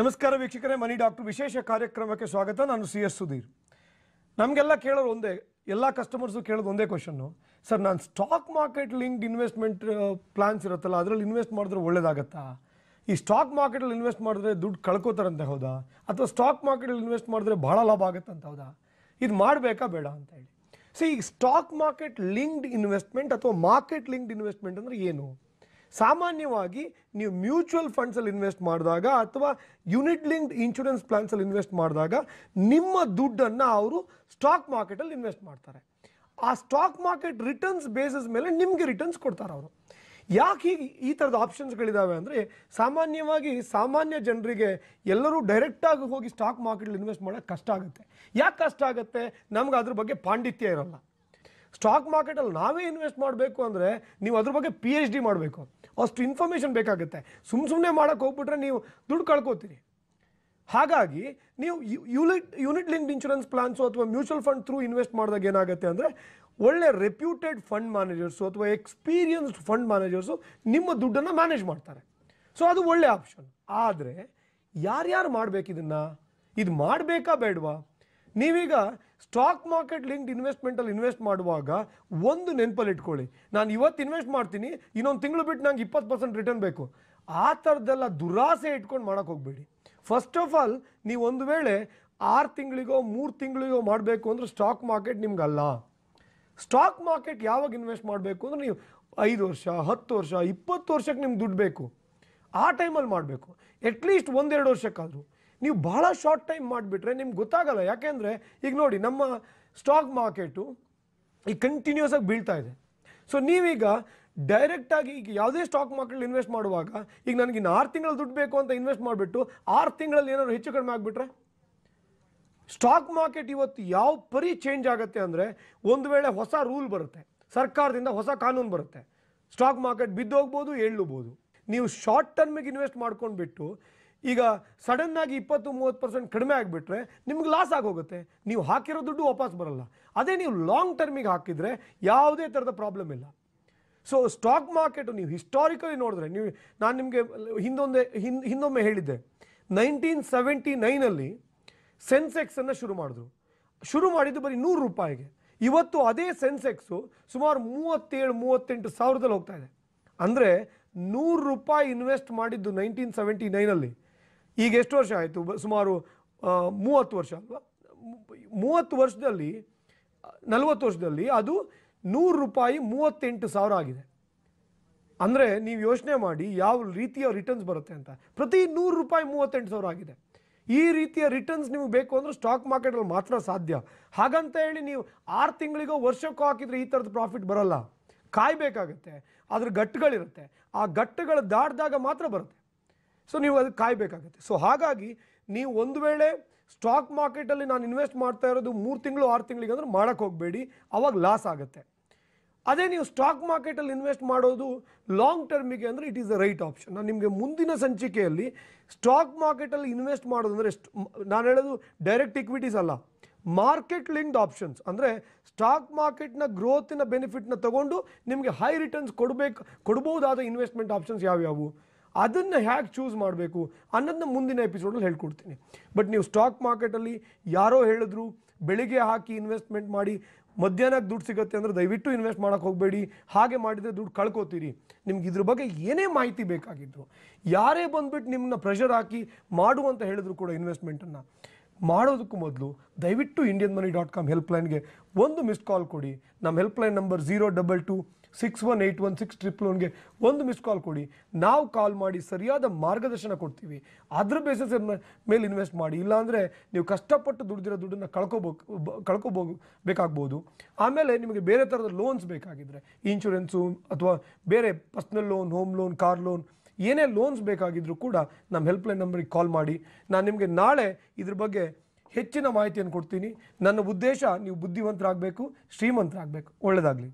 ನಮಸ್ಕಾರ ವೀಕ್ಷಕರೇ ಮನಿ ಡಾಕ್ಟರ್ ವಿಶೇಷ ಕಾರ್ಯಕ್ರಮಕ್ಕೆ ಸ್ವಾಗತ ನಾನು ಸಿ ಎಸ್ ಸುಧೀರ್ ನಮಗೆಲ್ಲ ಕೇಳೋರು ಒಂದೇ ಎಲ್ಲ ಕಸ್ಟಮರ್ಸು ಕೇಳೋದು ಒಂದೇ ಕ್ವಶನ್ನು ಸರ್ ನಾನು stock market linked investment plans ಇರುತ್ತಲ್ಲ ಅದರಲ್ಲಿ ಇನ್ವೆಸ್ಟ್ ಮಾಡಿದ್ರೆ ಒಳ್ಳೇದಾಗತ್ತಾ ಈ ಸ್ಟಾಕ್ ಮಾರ್ಕೆಟಲ್ಲಿ ಇನ್ವೆಸ್ಟ್ ಮಾಡಿದ್ರೆ ದುಡ್ಡು ಕಳ್ಕೋತಾರಂತೆ ಹೌದಾ ಅಥವಾ ಸ್ಟಾಕ್ ಮಾರ್ಕೆಟಲ್ಲಿ ಇನ್ವೆಸ್ಟ್ ಮಾಡಿದ್ರೆ ಭಾಳ ಲಾಭ ಅಂತ ಹೌದಾ ಇದು ಮಾಡಬೇಕಾ ಬೇಡ ಅಂತ ಹೇಳಿ ಸೊ ಈ ಸ್ಟಾಕ್ ಮಾರ್ಕೆಟ್ ಲಿಂಕ್ಡ್ ಇನ್ವೆಸ್ಟ್ಮೆಂಟ್ ಅಥವಾ ಮಾರ್ಕೆಟ್ ಲಿಂಕ್ಡ್ ಇನ್ವೆಸ್ಟ್ಮೆಂಟ್ ಅಂದರೆ ಏನು ಸಾಮಾನ್ಯವಾಗಿ ನೀವು ಮ್ಯೂಚುವಲ್ ಫಂಡ್ಸಲ್ಲಿ ಇನ್ವೆಸ್ಟ್ ಮಾಡಿದಾಗ ಅಥವಾ ಯೂನಿಟ್ ಲಿಂಕ್ಡ್ ಇನ್ಶೂರೆನ್ಸ್ ಪ್ಲಾನ್ಸಲ್ಲಿ ಇನ್ವೆಸ್ಟ್ ಮಾಡಿದಾಗ ನಿಮ್ಮ ದುಡ್ಡನ್ನು ಅವರು ಸ್ಟಾಕ್ ಮಾರ್ಕೆಟಲ್ಲಿ ಇನ್ವೆಸ್ಟ್ ಮಾಡ್ತಾರೆ ಆ ಸ್ಟಾಕ್ ಮಾರ್ಕೆಟ್ ರಿಟರ್ನ್ಸ್ ಬೇಸಿಸ್ ಮೇಲೆ ನಿಮಗೆ ರಿಟರ್ನ್ಸ್ ಕೊಡ್ತಾರೆ ಅವರು ಯಾಕೆ ಹೀಗೆ ಈ ಥರದ ಆಪ್ಷನ್ಸ್ಗಳಿದ್ದಾವೆ ಅಂದರೆ ಸಾಮಾನ್ಯವಾಗಿ ಸಾಮಾನ್ಯ ಜನರಿಗೆ ಎಲ್ಲರೂ ಡೈರೆಕ್ಟಾಗಿ ಹೋಗಿ ಸ್ಟಾಕ್ ಮಾರ್ಕೆಟಲ್ಲಿ ಇನ್ವೆಸ್ಟ್ ಮಾಡೋಕ್ಕೆ ಕಷ್ಟ ಆಗುತ್ತೆ ಯಾಕೆ ಕಷ್ಟ ಆಗುತ್ತೆ ನಮ್ಗೆ ಅದ್ರ ಬಗ್ಗೆ ಪಾಂಡಿತ್ಯ ಇರೋಲ್ಲ ಸ್ಟಾಕ್ ಮಾರ್ಕೆಟಲ್ಲಿ ನಾವೇ ಇನ್ವೆಸ್ಟ್ ಮಾಡಬೇಕು ಅಂದರೆ ನೀವು ಅದ್ರ ಬಗ್ಗೆ ಪಿ ಎಚ್ ಡಿ ಮಾಡಬೇಕು ಅಷ್ಟು ಇನ್ಫಾರ್ಮೇಷನ್ ಬೇಕಾಗುತ್ತೆ ಸುಮ್ಮ ಸುಮ್ಮನೆ ಮಾಡೋಕ್ಕೆ ಹೋಗ್ಬಿಟ್ರೆ ನೀವು ದುಡ್ಡು ಕಳ್ಕೊತೀರಿ ಹಾಗಾಗಿ ನೀವು unit unit linked insurance plans ಅಥವಾ ಮ್ಯೂಚುವಲ್ ಫಂಡ್ ಥ್ರೂ ಇನ್ವೆಸ್ಟ್ ಮಾಡಿದಾಗ ಏನಾಗುತ್ತೆ ಅಂದರೆ ಒಳ್ಳೆ ರೆಪ್ಯೂಟೆಡ್ ಫಂಡ್ ಮ್ಯಾನೇಜರ್ಸು ಅಥವಾ ಎಕ್ಸ್ಪೀರಿಯನ್ಸ್ಡ್ ಫಂಡ್ ಮ್ಯಾನೇಜರ್ಸು ನಿಮ್ಮ ದುಡ್ಡನ್ನು ಮ್ಯಾನೇಜ್ ಮಾಡ್ತಾರೆ ಸೊ ಅದು ಒಳ್ಳೆ ಆಪ್ಷನ್ ಆದರೆ ಯಾರ್ಯಾರು ಮಾಡಬೇಕಿದನ್ನು ಇದು ಮಾಡಬೇಕಾ ಬೇಡವಾ ನೀವೀಗ ಸ್ಟಾಕ್ ಮಾರ್ಕೆಟ್ ಲಿಂಕ್ಡ್ ಇನ್ವೆಸ್ಟ್ಮೆಂಟಲ್ಲಿ ಇನ್ವೆಸ್ಟ್ ಮಾಡುವಾಗ ಒಂದು ನೆನಪಲ್ಲಿ ಇಟ್ಕೊಳ್ಳಿ ನಾನು ಇವತ್ತು ಇನ್ವೆಸ್ಟ್ ಮಾಡ್ತೀನಿ ಇನ್ನೊಂದು ತಿಂಗಳು ಬಿಟ್ಟು ನಂಗೆ ಇಪ್ಪತ್ತು ಪರ್ಸೆಂಟ್ ರಿಟರ್ನ್ ಬೇಕು ಆ ಥರದ್ದೆಲ್ಲ ದುರಾಸೆ ಇಟ್ಕೊಂಡು ಮಾಡೋಕೆ ಹೋಗಬೇಡಿ ಫಸ್ಟ್ ಆಫ್ ಆಲ್ ನೀವು ಒಂದು ವೇಳೆ ಆರು ತಿಂಗಳಿಗೋ ಮೂರು ತಿಂಗಳಿಗೋ ಮಾಡಬೇಕು ಅಂದರೆ ಸ್ಟಾಕ್ ಮಾರ್ಕೆಟ್ ನಿಮ್ಗಲ್ಲ ಸ್ಟಾಕ್ ಮಾರ್ಕೆಟ್ ಯಾವಾಗ ಇನ್ವೆಸ್ಟ್ ಮಾಡಬೇಕು ಅಂದರೆ ನೀವು ಐದು ವರ್ಷ ಹತ್ತು ವರ್ಷ ಇಪ್ಪತ್ತು ವರ್ಷಕ್ಕೆ ನಿಮ್ಗೆ ದುಡ್ಡು ಬೇಕು ಆ ಟೈಮಲ್ಲಿ ಮಾಡಬೇಕು ಅಟ್ಲೀಸ್ಟ್ ಒಂದೆರಡು ವರ್ಷಕ್ಕಾದರೂ ನೀವು ಭಾಳ ಶಾರ್ಟ್ ಟೈಮ್ ಮಾಡಿಬಿಟ್ರೆ ನಿಮ್ಗೆ ಗೊತ್ತಾಗಲ್ಲ ಯಾಕೆಂದರೆ ಈಗ ನೋಡಿ ನಮ್ಮ ಸ್ಟಾಕ್ ಮಾರ್ಕೆಟು ಈಗ ಕಂಟಿನ್ಯೂಸ್ ಆಗಿ ಬೀಳ್ತಾ ಇದೆ ಸೊ ನೀವೀಗ ಡೈರೆಕ್ಟಾಗಿ ಈಗ ಯಾವುದೇ ಸ್ಟಾಕ್ ಮಾರ್ಕೆಟ್ ಇನ್ವೆಸ್ಟ್ ಮಾಡುವಾಗ ಈಗ ನನಗೆ ಇನ್ನು ಆರು ತಿಂಗಳು ದುಡ್ಡು ಬೇಕು ಅಂತ ಇನ್ವೆಸ್ಟ್ ಮಾಡಿಬಿಟ್ಟು ಆರು ತಿಂಗಳಲ್ಲಿ ಏನಾದ್ರು ಹೆಚ್ಚು ಕಡಿಮೆ ಆಗಿಬಿಟ್ರೆ ಸ್ಟಾಕ್ ಮಾರ್ಕೆಟ್ ಇವತ್ತು ಯಾವ ಪರಿ ಚೇಂಜ್ ಆಗುತ್ತೆ ಅಂದರೆ ಒಂದು ವೇಳೆ ಹೊಸ ರೂಲ್ ಬರುತ್ತೆ ಸರ್ಕಾರದಿಂದ ಹೊಸ ಕಾನೂನು ಬರುತ್ತೆ ಸ್ಟಾಕ್ ಮಾರ್ಕೆಟ್ ಬಿದ್ದೋಗ್ಬೋದು ಏಳ್ಬೋದು ನೀವು ಶಾರ್ಟ್ ಟರ್ಮಿಗೆ ಇನ್ವೆಸ್ಟ್ ಮಾಡ್ಕೊಂಡ್ಬಿಟ್ಟು ಈಗ ಸಡನ್ನಾಗಿ ಇಪ್ಪತ್ತು ಮೂವತ್ತು ಪರ್ಸೆಂಟ್ ಕಡಿಮೆ ಆಗಿಬಿಟ್ರೆ ನಿಮ್ಗೆ ಲಾಸ್ ಆಗೋಗುತ್ತೆ ನೀವು ಹಾಕಿರೋ ದುಡ್ಡು ವಾಪಸ್ ಬರಲ್ಲ ಅದೇ ನೀವು ಲಾಂಗ್ ಟರ್ಮಿಗೆ ಹಾಕಿದರೆ ಯಾವುದೇ ಥರದ ಪ್ರಾಬ್ಲಮ್ ಇಲ್ಲ ಸೊ ಸ್ಟಾಕ್ ಮಾರ್ಕೆಟು ನೀವು ಹಿಸ್ಟಾರಿಕಲಿ ನೋಡಿದ್ರೆ ನೀವು ನಾನು ನಿಮಗೆ ಹಿಂದೊಂದೇ ಹಿಂದ್ ಹಿಂದೊಮ್ಮೆ ಹೇಳಿದ್ದೆ ನೈನ್ಟೀನ್ ಸೆವೆಂಟಿ ನೈನಲ್ಲಿ ಸೆನ್ಸೆಕ್ಸನ್ನು ಶುರು ಮಾಡಿದ್ರು ಶುರು ಮಾಡಿದ್ದು ಬರೀ ನೂರು ರೂಪಾಯಿಗೆ ಇವತ್ತು ಅದೇ ಸೆನ್ಸೆಕ್ಸು ಸುಮಾರು ಮೂವತ್ತೇಳು ಮೂವತ್ತೆಂಟು ಸಾವಿರದಲ್ಲಿ ಹೋಗ್ತಾ ಇದೆ ಅಂದರೆ ನೂರು ರೂಪಾಯಿ ಇನ್ವೆಸ್ಟ್ ಮಾಡಿದ್ದು ನೈನ್ಟೀನ್ ಸೆವೆಂಟಿ ನೈನಲ್ಲಿ ಈಗ ಎಷ್ಟು ವರ್ಷ ಆಯಿತು ಸುಮಾರು ಮೂವತ್ತು ವರ್ಷ ಅಲ್ವಾ ಮೂವತ್ತು ವರ್ಷದಲ್ಲಿ ನಲವತ್ತು ವರ್ಷದಲ್ಲಿ ಅದು ನೂರು ರೂಪಾಯಿ ಮೂವತ್ತೆಂಟು ಸಾವಿರ ಆಗಿದೆ ಅಂದರೆ ನೀವು ಯೋಚನೆ ಮಾಡಿ ಯಾವ ರೀತಿಯ ರಿಟರ್ನ್ಸ್ ಬರುತ್ತೆ ಅಂತ ಪ್ರತಿ ನೂರು ರೂಪಾಯಿ ಮೂವತ್ತೆಂಟು ಸಾವಿರ ಆಗಿದೆ ಈ ರೀತಿಯ ರಿಟರ್ನ್ಸ್ ನಿಮಗೆ ಬೇಕು ಅಂದರೆ ಸ್ಟಾಕ್ ಮಾರ್ಕೆಟಲ್ಲಿ ಮಾತ್ರ ಸಾಧ್ಯ ಹಾಗಂತ ಹೇಳಿ ನೀವು ಆರು ತಿಂಗಳಿಗೋ ವರ್ಷಕ್ಕೋ ಹಾಕಿದರೆ ಈ ಥರದ ಪ್ರಾಫಿಟ್ ಬರಲ್ಲ ಕಾಯಬೇಕಾಗತ್ತೆ ಅದ್ರ ಗಟ್ಟುಗಳಿರುತ್ತೆ ಆ ಗಟ್ಟುಗಳು ದಾಟಿದಾಗ ಮಾತ್ರ ಬರುತ್ತೆ ಸೊ ನೀವು ಅದಕ್ಕೆ ಕಾಯಬೇಕಾಗುತ್ತೆ ಸೊ ಹಾಗಾಗಿ ನೀವು ಒಂದು ವೇಳೆ ಸ್ಟಾಕ್ ಮಾರ್ಕೆಟಲ್ಲಿ ನಾನು ಇನ್ವೆಸ್ಟ್ ಮಾಡ್ತಾ ಇರೋದು ಮೂರು ತಿಂಗಳು ಆರು ತಿಂಗಳಿಗೆ ಅಂದ್ರೆ ಮಾಡೋಕ್ಕೆ ಹೋಗಬೇಡಿ ಅವಾಗ ಲಾಸ್ ಆಗುತ್ತೆ ಅದೇ ನೀವು ಸ್ಟಾಕ್ ಮಾರ್ಕೆಟಲ್ಲಿ ಇನ್ವೆಸ್ಟ್ ಮಾಡೋದು ಲಾಂಗ್ ಟರ್ಮಿಗೆ ಅಂದರೆ it is the right option ನಾನು ನಿಮಗೆ ಮುಂದಿನ ಸಂಚಿಕೆಯಲ್ಲಿ ಸ್ಟಾಕ್ ಮಾರ್ಕೆಟಲ್ಲಿ ಇನ್ವೆಸ್ಟ್ ಮಾಡೋದು ಅಂದರೆ ನಾನು ಹೇಳೋದು ಡೈರೆಕ್ಟ್ ಇಕ್ವಿಟೀಸ್ ಅಲ್ಲ ಮಾರ್ಕೆಟ್ ಲಿಂಕ್ಡ್ ಆಪ್ಷನ್ಸ್ ಅಂದರೆ ಸ್ಟಾಕ್ ಮಾರ್ಕೆಟ್ನ ಗ್ರೋತಿನ ಬೆನಿಫಿಟ್ನ ತಗೊಂಡು ನಿಮಗೆ ಹೈ ರಿಟರ್ನ್ಸ್ ಕೊಡಬೇಕು ಕೊಡ್ಬೋದಾದ ಇನ್ವೆಸ್ಟ್ಮೆಂಟ್ ಆಪ್ಷನ್ಸ್ ಯಾವ್ಯಾವು ಅದನ್ನು ಹೇಗೆ ಚೂಸ್ ಮಾಡಬೇಕು ಅನ್ನೋದನ್ನ ಮುಂದಿನ ಎಪಿಸೋಡಲ್ಲಿ ಹೇಳ್ಕೊಡ್ತೀನಿ ಬಟ್ ನೀವು ಸ್ಟಾಕ್ ಮಾರ್ಕೆಟಲ್ಲಿ ಯಾರೋ ಹೇಳಿದ್ರು ಬೆಳಿಗ್ಗೆ ಹಾಕಿ ಇನ್ವೆಸ್ಟ್ಮೆಂಟ್ ಮಾಡಿ ಮಧ್ಯಾಹ್ನಕ್ಕೆ ದುಡ್ಡು ಸಿಗುತ್ತೆ ಅಂದರೆ ದಯವಿಟ್ಟು ಇನ್ವೆಸ್ಟ್ ಮಾಡೋಕೆ ಹೋಗಬೇಡಿ ಹಾಗೆ ಮಾಡಿದರೆ ದುಡ್ಡು ಕಳ್ಕೊತೀರಿ ನಿಮ್ಗೆ ಇದ್ರ ಬಗ್ಗೆ ಏನೇ ಮಾಹಿತಿ ಬೇಕಾಗಿದ್ರು ಯಾರೇ ಬಂದುಬಿಟ್ಟು ನಿಮ್ಮನ್ನ ಪ್ರೆಷರ್ ಹಾಕಿ ಮಾಡು ಅಂತ ಹೇಳಿದ್ರು ಕೂಡ ಇನ್ವೆಸ್ಟ್ಮೆಂಟನ್ನು ಮಾಡೋದಕ್ಕೂ ಮೊದಲು ದಯವಿಟ್ಟು ಇಂಡಿಯನ್ ಮನಿ ಡಾಟ್ ಕಾಮ್ ಹೆಲ್ಪ್ಲೈನ್ಗೆ ಒಂದು ಮಿಸ್ಡ್ ಕಾಲ್ ಕೊಡಿ ನಮ್ಮ helpline number zero double two six one eight one six triple ಒನ್ಗೆ ಒಂದು ಮಿಸ್ ಕಾಲ್ ಕೊಡಿ ನಾವು ಕಾಲ್ ಮಾಡಿ ಸರಿಯಾದ ಮಾರ್ಗದರ್ಶನ ಕೊಡ್ತೀವಿ ಅದ್ರ ಬೇಸಿಸ್ ಮೇಲೆ ಇನ್ವೆಸ್ಟ್ ಮಾಡಿ ಇಲ್ಲಾಂದರೆ ನೀವು ಕಷ್ಟಪಟ್ಟು ದುಡ್ದಿರೋ ದುಡ್ಡನ್ನು ಬ ಕಳ್ಕೊಬೋ ಬೇಕಾಗ್ಬೋದು ಆಮೇಲೆ ನಿಮಗೆ ಬೇರೆ ಥರದ ಲೋನ್ಸ್ ಬೇಕಾಗಿದ್ದರೆ ಇನ್ಶೂರೆನ್ಸು ಅಥವಾ ಬೇರೆ personal loan home loan car loan ಏನೇ ಲೋನ್ಸ್ ಬೇಕಾಗಿದ್ದರೂ ಕೂಡ ನಮ್ಮ ಹೆಲ್ಪ್ಲೈನ್ ನಂಬರಿಗೆ ಕಾಲ್ ಮಾಡಿ ನಾನು ನಿಮಗೆ ನಾಳೆ ಇದ್ರ ಬಗ್ಗೆ ಹೆಚ್ಚಿನ ಮಾಹಿತಿಯನ್ನು ಕೊಡ್ತೀನಿ ನನ್ನ ಉದ್ದೇಶ ನೀವು ಬುದ್ಧಿವಂತರಾಗಬೇಕು ಶ್ರೀಮಂತರಾಗಬೇಕು ಒಳ್ಳೆಯದಾಗಲಿ